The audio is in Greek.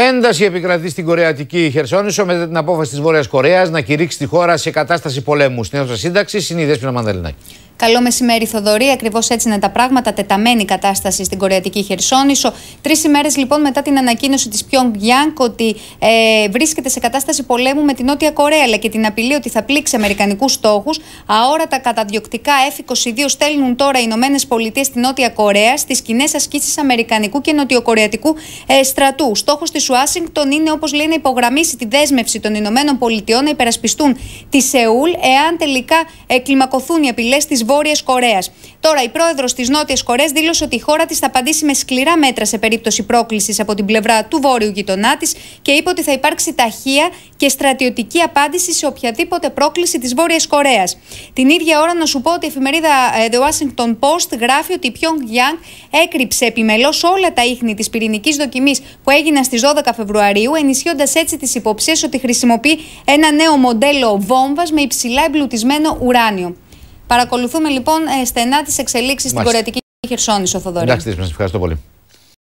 Ένταση επικρατεί στην Κορεατική Χερσόνησο μετά την απόφαση της Βόρειας Κορέας να κηρύξει τη χώρα σε κατάσταση πολέμου. Στην Ένωση Σύνταξη είναι η Δέσπινα Μανδαλινάκη. Καλό μεσημέρι, Θοδωρή. Ακριβώς έτσι είναι τα πράγματα. Τεταμένη κατάσταση στην Κορεατική Χερσόνησο. Τρεις ημέρες λοιπόν μετά την ανακοίνωση της Πιόνγκ Γιάνκ ότι ε, βρίσκεται σε κατάσταση πολέμου με την Νότια Κορέα αλλά και την απειλή ότι θα πλήξει Αμερικανικούς στόχους. Αόρατα καταδιοκτικά F-22 στέλνουν τώρα οι Ηνωμένες Πολιτείες στη Νότια Κορέα στις κοινές ασκήσεις Αμερικανικού και Νοτιοκορεατικού ε, στρατού. Στόχος της Ουάσιγκτον είναι, όπως λέει, να υπογραμμίσει τη δέσμευση των Ηνωμένων Πολιτειών να υπερασπιστούν τη Σεούλ εάν τελικά ε, οι απειλές της Βόρειας Κορέας. Τώρα, η πρόεδρος της Νότιας Κορέας δήλωσε ότι η χώρα της θα απαντήσει με σκληρά μέτρα σε περίπτωση πρόκλησης από την πλευρά του βόρειου γειτονά της και είπε ότι θα υπάρξει ταχεία και στρατιωτική απάντηση σε οποιαδήποτε πρόκληση της Βόρειας Κορέας. Την ίδια ώρα, να σου πω ότι η εφημερίδα ε, The Washington Post γράφει ότι η Pyongyang έκρυψε επιμελώς όλα τα ίχνη της πυρηνικής δοκιμής που έγιναν στις 12 Φεβρουαρίου, ενισχύοντας έτσι τις υποψίες ότι χρησιμοποιεί ένα νέο μοντέλο βόμβας με υψηλά εμπλουτισμένο ουράνιο. Παρακολουθούμε λοιπόν ε, στενά τις εξελίξεις στην Κορεατική Χερσόνησο, Θοδωρή. Εντάξει, σας ευχαριστώ πολύ.